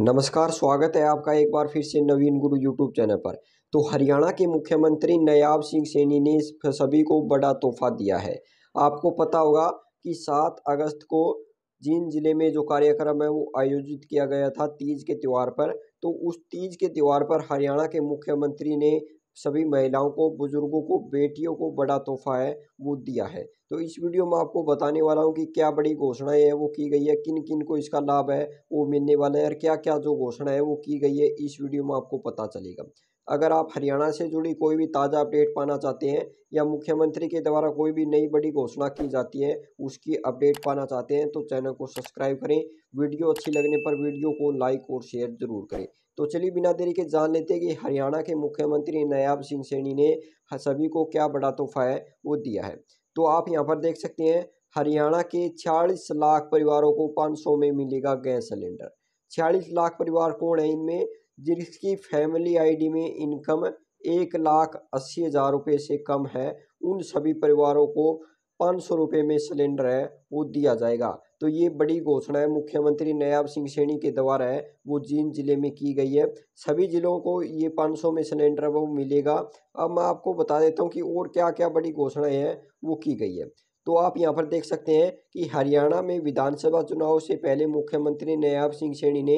नमस्कार स्वागत है आपका एक बार फिर से नवीन गुरु यूट्यूब चैनल पर तो हरियाणा के मुख्यमंत्री नयाब सिंह सैनी ने सभी को बड़ा तोहफा दिया है आपको पता होगा कि सात अगस्त को जिन जिले में जो कार्यक्रम है वो आयोजित किया गया था तीज के त्यौहार पर तो उस तीज के त्यौहार पर हरियाणा के मुख्यमंत्री ने सभी महिलाओं को बुज़ुर्गों को बेटियों को बड़ा तोहफ़ा है वो दिया है तो इस वीडियो में आपको बताने वाला हूँ कि क्या बड़ी घोषणाएं है वो की गई है किन किन को इसका लाभ है वो मिलने वाला है और क्या क्या जो घोषणा है वो की गई है इस वीडियो में आपको पता चलेगा अगर आप हरियाणा से जुड़ी कोई भी ताज़ा अपडेट पाना चाहते हैं या मुख्यमंत्री के द्वारा कोई भी नई बड़ी घोषणा की जाती है उसकी अपडेट पाना चाहते हैं तो चैनल को सब्सक्राइब करें वीडियो अच्छी लगने पर वीडियो को लाइक और शेयर जरूर करें तो चलिए बिना देरी के जान लेते हैं कि हरियाणा के मुख्यमंत्री नयाब सिंह सैनी ने सभी को क्या बड़ा तोहफा है वो दिया है तो आप यहाँ पर देख सकते हैं हरियाणा के छियालीस लाख परिवारों को पाँच में मिलेगा गैस सिलेंडर छियालीस लाख परिवार कौन है इनमें जिसकी फैमिली आईडी में इनकम एक लाख अस्सी हज़ार रुपये से कम है उन सभी परिवारों को पाँच सौ रुपये में सिलेंडर है वो दिया जाएगा तो ये बड़ी घोषणा है मुख्यमंत्री नयाब सिंह सैनी के द्वारा है वो जींद जिले में की गई है सभी ज़िलों को ये 500 में सिलेंडर वो मिलेगा अब मैं आपको बता देता हूँ कि और क्या क्या बड़ी घोषणाएँ हैं वो की गई है तो आप यहाँ पर देख सकते हैं कि हरियाणा में विधानसभा चुनाव से पहले मुख्यमंत्री नयाब सिंह सैनी ने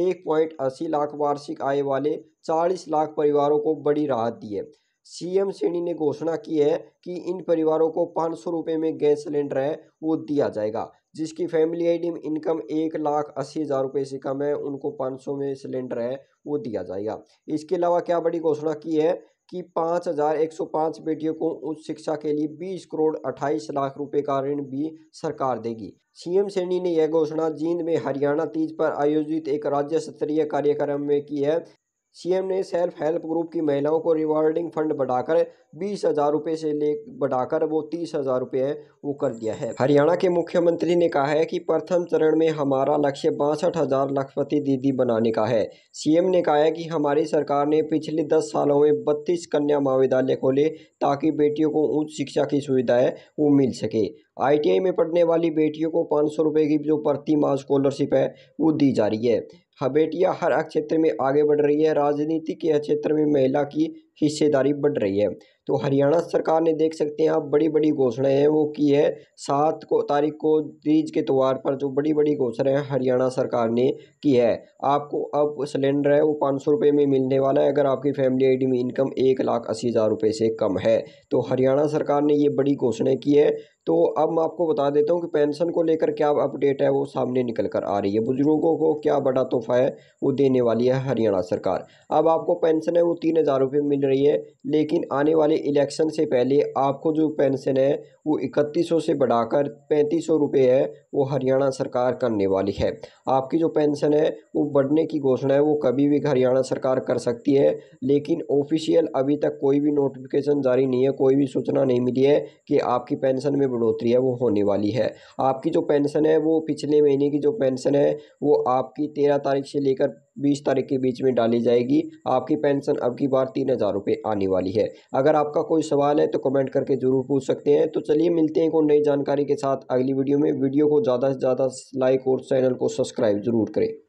एक पॉइंट अस्सी लाख वार्षिक आय वाले चालीस लाख परिवारों को बड़ी राहत दी है सीएम सैनी ने घोषणा की है कि इन परिवारों को पाँच सौ रुपये में गैस सिलेंडर है वो दिया जाएगा जिसकी फैमिली आईडी इनकम एक लाख अस्सी हज़ार रुपये से कम है उनको पाँच सौ में सिलेंडर है वो दिया जाएगा इसके अलावा क्या बड़ी घोषणा की है की पाँच हजार एक सौ पाँच बेटियों को उच्च शिक्षा के लिए बीस करोड़ अट्ठाईस लाख रुपए का ऋण भी सरकार देगी सीएम सैनी ने यह घोषणा जींद में हरियाणा तीज पर आयोजित एक राज्य स्तरीय कार्यक्रम में की है सीएम ने सेल्फ हेल्प ग्रुप की महिलाओं को रिवार्डिंग फंड बढ़ाकर बीस हज़ार रुपये से ले बढ़ाकर वो तीस हज़ार रुपये है वो कर दिया है हरियाणा के मुख्यमंत्री ने कहा है कि प्रथम चरण में हमारा लक्ष्य बासठ हज़ार लखपति दीदी बनाने का है सीएम ने कहा है कि हमारी सरकार ने पिछले दस सालों में बत्तीस कन्या महाविद्यालय खोले ताकि बेटियों को उच्च शिक्षा की सुविधाएँ वो मिल सके आईटीआई में पढ़ने वाली बेटियों को पाँच सौ रुपये की जो प्रति माह स्कॉलरशिप है वो दी जा रही है हाँ बेटियाँ हर क्षेत्र में आगे बढ़ रही है राजनीति के क्षेत्र में महिला की हिस्सेदारी बढ़ रही है तो हरियाणा सरकार ने देख सकते हैं आप बड़ी बड़ी घोषणाएं हैं वो की है सात को तारीख को तीज के त्यौहार पर जो बड़ी बड़ी घोषणाएं हरियाणा सरकार ने की है आपको अब सिलेंडर है वो पाँच सौ रुपये में मिलने वाला है अगर आपकी फैमिली आईडी में इनकम एक लाख अस्सी हज़ार रुपये से कम है तो हरियाणा सरकार ने ये बड़ी घोषणा की है तो अब मैं आपको बता देता हूँ कि पेंशन को लेकर क्या अपडेट है वो सामने निकल कर आ रही है बुजुर्गों को क्या बड़ा तोहफा है वो देने वाली है हरियाणा सरकार अब आपको पेंशन है वो तीन हज़ार रुपये मिल रही है लेकिन आने वाले इलेक्शन से पहले आपको जो पेंशन है वो इकतीस से बढ़ाकर पैंतीस सौ है वो हरियाणा सरकार करने वाली है आपकी जो पेंशन है वो बढ़ने की घोषणा है वो कभी भी हरियाणा सरकार कर सकती है लेकिन ऑफिशियल अभी तक कोई भी नोटिफिकेशन जारी नहीं है कोई भी सूचना नहीं मिली है कि आपकी पेंशन में बढ़ोतरी है वो होने वाली है आपकी जो पेंशन है वो पिछले महीने की जो पेंशन है वो आपकी तेरह तारीख से लेकर बीस तारीख के बीच में डाली जाएगी आपकी पेंशन अब की बार तीन हज़ार रुपये आने वाली है अगर आपका कोई सवाल है तो कमेंट करके ज़रूर पूछ सकते हैं तो चलिए मिलते हैं कोई नई जानकारी के साथ अगली वीडियो में वीडियो को ज़्यादा से ज़्यादा लाइक और चैनल को सब्सक्राइब ज़रूर करें